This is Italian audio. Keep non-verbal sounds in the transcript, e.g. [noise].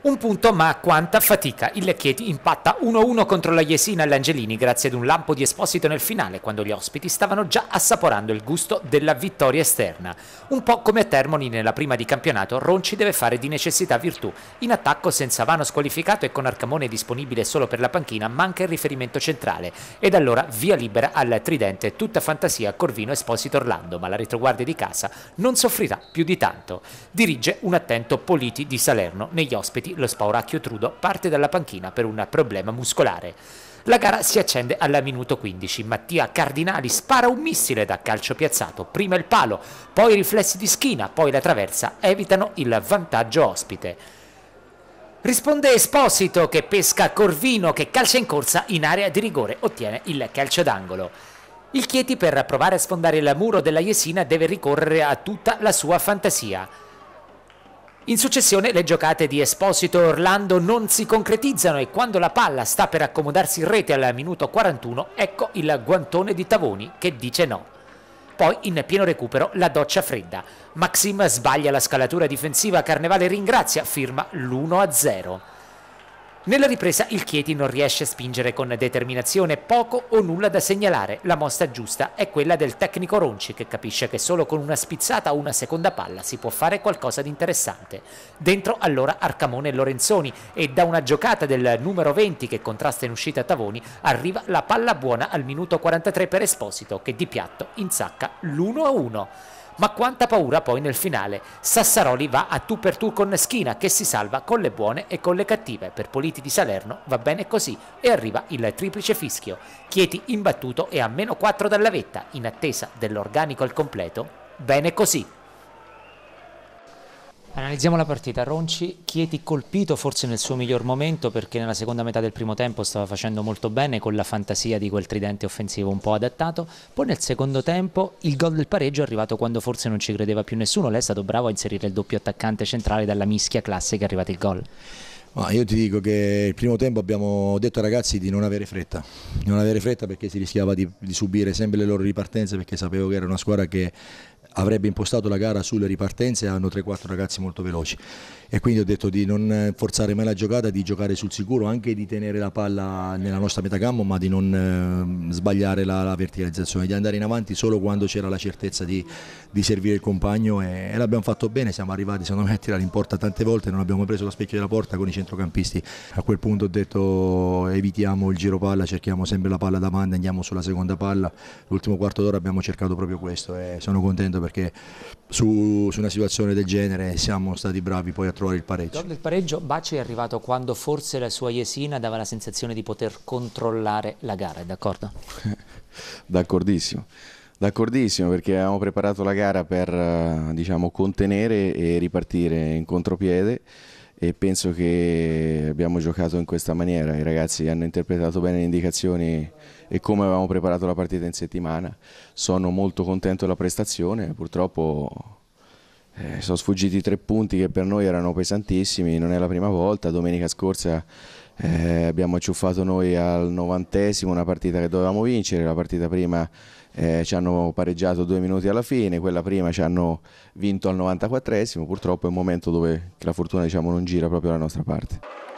Un punto, ma quanta fatica! Il Lecchieti impatta 1-1 contro la Jesina e l'Angelini grazie ad un lampo di Esposito nel finale, quando gli ospiti stavano già assaporando il gusto della vittoria esterna. Un po' come a Termoni nella prima di campionato, Ronci deve fare di necessità virtù. In attacco senza Vano squalificato e con Arcamone disponibile solo per la panchina, manca il riferimento centrale. Ed allora via libera al tridente, tutta fantasia Corvino Esposito Orlando, ma la retroguardia di casa non soffrirà più di tanto. Dirige un attento Politi di Salerno negli ospiti minuti lo spauracchio Trudo parte dalla panchina per un problema muscolare. La gara si accende al minuto 15. Mattia Cardinali spara un missile da calcio piazzato, prima il palo, poi i riflessi di schina, poi la traversa, evitano il vantaggio ospite. Risponde Esposito che pesca Corvino che calcia in corsa in area di rigore, ottiene il calcio d'angolo. Il Chieti per provare a sfondare il muro della Jesina deve ricorrere a tutta la sua fantasia. In successione le giocate di Esposito e Orlando non si concretizzano e quando la palla sta per accomodarsi in rete al minuto 41, ecco il guantone di Tavoni che dice no poi in pieno recupero la doccia fredda. Maxim sbaglia la scalatura difensiva, Carnevale ringrazia, firma l'1-0. Nella ripresa il Chieti non riesce a spingere con determinazione, poco o nulla da segnalare. La mossa giusta è quella del tecnico Ronci che capisce che solo con una spizzata o una seconda palla si può fare qualcosa di interessante. Dentro allora Arcamone e Lorenzoni e da una giocata del numero 20 che contrasta in uscita Tavoni arriva la palla buona al minuto 43 per Esposito che di piatto insacca l'1-1 ma quanta paura poi nel finale. Sassaroli va a tu per tu con Schina che si salva con le buone e con le cattive. Per Politi di Salerno va bene così e arriva il triplice fischio. Chieti imbattuto e a meno 4 dalla vetta in attesa dell'organico al completo. Bene così. Analizziamo la partita. Ronci, Chieti colpito forse nel suo miglior momento perché nella seconda metà del primo tempo stava facendo molto bene con la fantasia di quel tridente offensivo un po' adattato. Poi nel secondo tempo il gol del pareggio è arrivato quando forse non ci credeva più nessuno. Lei è stato bravo a inserire il doppio attaccante centrale dalla mischia classica è arrivato il gol. Ma io ti dico che il primo tempo abbiamo detto ai ragazzi di non avere fretta, di non avere fretta perché si rischiava di, di subire sempre le loro ripartenze perché sapevo che era una squadra che avrebbe impostato la gara sulle ripartenze hanno 3-4 ragazzi molto veloci e quindi ho detto di non forzare mai la giocata, di giocare sul sicuro, anche di tenere la palla nella nostra metà metacampo ma di non ehm, sbagliare la, la, verticalizzazione, di andare in avanti solo quando c'era la certezza di, di, servire il compagno e, e l'abbiamo fatto bene, siamo arrivati secondo me a tirare in porta tante volte, non abbiamo preso la specchio della porta con i centrocampisti, a quel punto ho detto evitiamo il giro palla, cerchiamo sempre la palla da manda, andiamo sulla seconda palla, l'ultimo quarto d'ora abbiamo cercato proprio questo e sono contento perché perché su, su, una situazione del genere siamo stati bravi poi a trovare il pareggio. Dopo il pareggio Baci è arrivato quando forse la sua Yesina dava la sensazione di poter controllare la gara, è d'accordo? [laughs] D'accordissimo. D'accordissimo perché avevamo preparato la gara per eh, diciamo, contenere e ripartire in contropiede e penso che abbiamo giocato in questa maniera, i ragazzi hanno interpretato bene le indicazioni e come avevamo preparato la partita in settimana, sono molto contento della prestazione, purtroppo eh, sono sfuggiti tre punti che per noi erano pesantissimi, non è la prima volta, domenica scorsa eh, abbiamo acciuffato noi al novantesimo una partita che dovevamo vincere, la partita prima eh, ci hanno pareggiato due minuti alla fine, quella prima ci hanno vinto al 94esimo, purtroppo è un momento dove la fortuna diciamo, non gira proprio dalla nostra parte.